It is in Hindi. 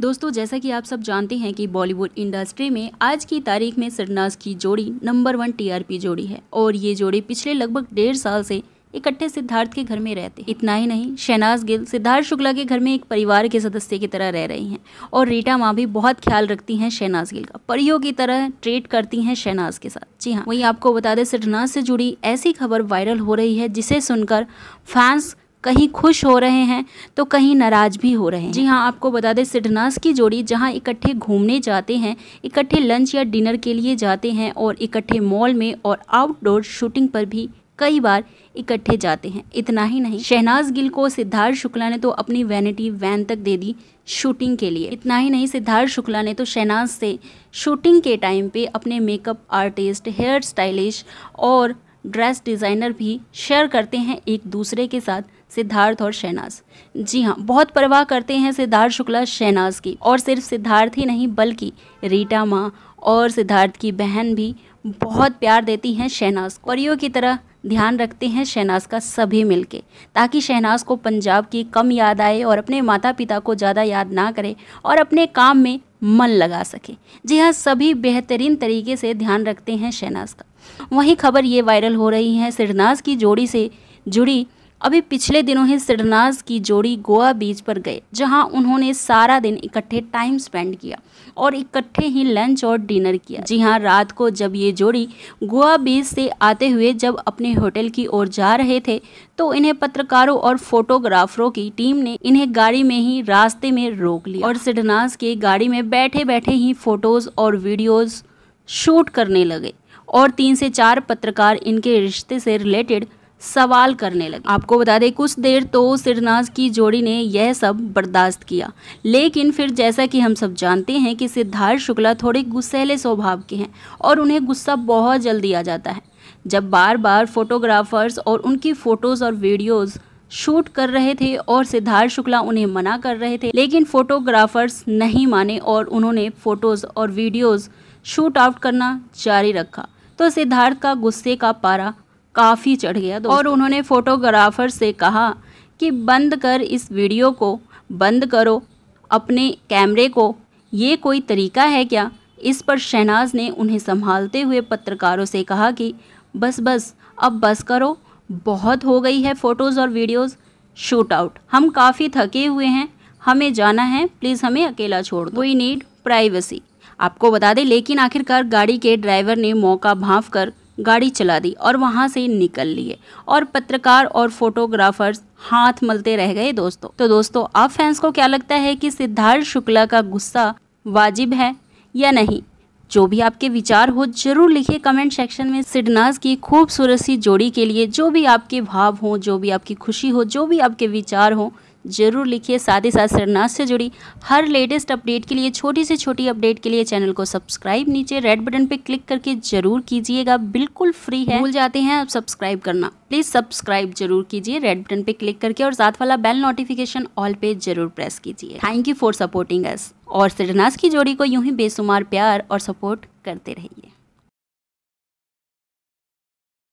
दोस्तों जैसा कि आप सब जानते हैं कि बॉलीवुड इंडस्ट्री में आज की तारीख में सरनाज की जोड़ी नंबर वन टीआरपी जोड़ी है और ये जोड़ी पिछले लगभग डेढ़ साल से इकट्ठे सिद्धार्थ के घर में रहते हैं इतना ही नहीं शहनाज गिल सिद्धार्थ शुक्ला के घर में एक परिवार के सदस्य की तरह रह रही हैं और रीटा माँ भी बहुत ख्याल रखती हैं शहनाज गिल का परियों की तरह ट्रीट करती हैं शहनाज के साथ जी हाँ वहीं आपको बता दें सिद्धनाथ से जुड़ी ऐसी खबर वायरल हो रही है जिसे सुनकर फैंस कहीं खुश हो रहे हैं तो कहीं नाराज भी हो रहे हैं जी हाँ आपको बता दें सिडनास की जोड़ी जहाँ इकट्ठे घूमने जाते हैं इकट्ठे लंच या डिनर के लिए जाते हैं और इकट्ठे मॉल में और आउटडोर शूटिंग पर भी कई बार इकट्ठे जाते हैं इतना ही नहीं शहनाज गिल को सिद्धार्थ शुक्ला ने तो अपनी वैनिटी वैन तक दे दी शूटिंग के लिए इतना ही नहीं सिद्धार्थ शुक्ला ने तो शहनाज से शूटिंग के टाइम पे अपने मेकअप आर्टिस्ट हेयर स्टाइलिश और ड्रेस डिज़ाइनर भी शेयर करते हैं एक दूसरे के साथ सिद्धार्थ और शहनाज जी हाँ बहुत परवाह करते हैं सिद्धार्थ शुक्ला शहनाज की और सिर्फ सिद्धार्थ ही नहीं बल्कि रीटा माँ और सिद्धार्थ की बहन भी बहुत प्यार देती हैं शहनाज परियों की तरह ध्यान रखते हैं शहनाज का सभी मिलके ताकि शहनाज को पंजाब की कम याद आए और अपने माता पिता को ज़्यादा याद ना करे और अपने काम में मन लगा सके जी हाँ सभी बेहतरीन तरीके से ध्यान रखते हैं शहनाज का वहीं खबर ये वायरल हो रही है सिरनाज की जोड़ी से जुड़ी अभी पिछले दिनों ही सिडनाज की जोड़ी गोवा बीच पर गए जहां उन्होंने सारा दिन इकट्ठे टाइम स्पेंड किया और इकट्ठे ही लंच और डिनर किया जी हां रात को जब ये जोड़ी गोवा बीच से आते हुए जब अपने होटल की ओर जा रहे थे तो इन्हें पत्रकारों और फोटोग्राफरों की टीम ने इन्हें गाड़ी में ही रास्ते में रोक लिया और सिडनाज के गाड़ी में बैठे बैठे ही फोटोज और वीडियोज शूट करने लगे और तीन से चार पत्रकार इनके रिश्ते से रिलेटेड सवाल करने लगे आपको बता दें कुछ देर तो सिरनाज की जोड़ी ने यह सब बर्दाश्त किया लेकिन फिर जैसा कि हम सब जानते हैं कि सिद्धार्थ शुक्ला थोड़े गुस्सेले स्वभाव के हैं और उन्हें गुस्सा बहुत जल्दी आ जाता है जब बार बार फोटोग्राफर्स और उनकी फ़ोटोज़ और वीडियोज़ शूट कर रहे थे और सिद्धार्थ शुक्ला उन्हें मना कर रहे थे लेकिन फोटोग्राफर्स नहीं माने और उन्होंने फ़ोटोज़ और वीडियोज़ शूट आउट करना जारी रखा तो सिद्धार्थ का गुस्से का पारा काफ़ी चढ़ गया और उन्होंने फोटोग्राफर से कहा कि बंद कर इस वीडियो को बंद करो अपने कैमरे को ये कोई तरीका है क्या इस पर शहनाज ने उन्हें संभालते हुए पत्रकारों से कहा कि बस बस अब बस करो बहुत हो गई है फ़ोटोज़ और वीडियोज़ शूट आउट हम काफ़ी थके हुए हैं हमें जाना है प्लीज़ हमें अकेला छोड़ दो वी नीड प्राइवेसी आपको बता दें लेकिन आखिरकार गाड़ी के ड्राइवर ने मौका भाँप कर गाड़ी चला दी और वहाँ से निकल लिए और पत्रकार और फोटोग्राफर्स हाथ मलते रह गए दोस्तों तो दोस्तों आप फैंस को क्या लगता है कि सिद्धार्थ शुक्ला का गुस्सा वाजिब है या नहीं जो भी आपके विचार हो जरूर लिखिए कमेंट सेक्शन में सिडनाज की खूबसूरत सी जोड़ी के लिए जो भी आपके भाव हो जो भी आपकी खुशी हो जो भी आपके विचार हो जरूर लिखिए साथ ही साथ सरनाज से जुड़ी हर लेटेस्ट अपडेट के लिए छोटी से छोटी अपडेट के लिए चैनल को सब्सक्राइब नीचे रेड बटन पे क्लिक करके जरूर कीजिएगा बिल्कुल फ्री है भूल जाते हैं आप सब्सक्राइब करना प्लीज़ सब्सक्राइब जरूर कीजिए रेड बटन पे क्लिक करके और साथ वाला बेल नोटिफिकेशन ऑल पे जरूर प्रेस कीजिए thank you for supporting us और सरनाज की जोड़ी को यूं ही बेसुमार प्यार और सपोर्ट करते रहिए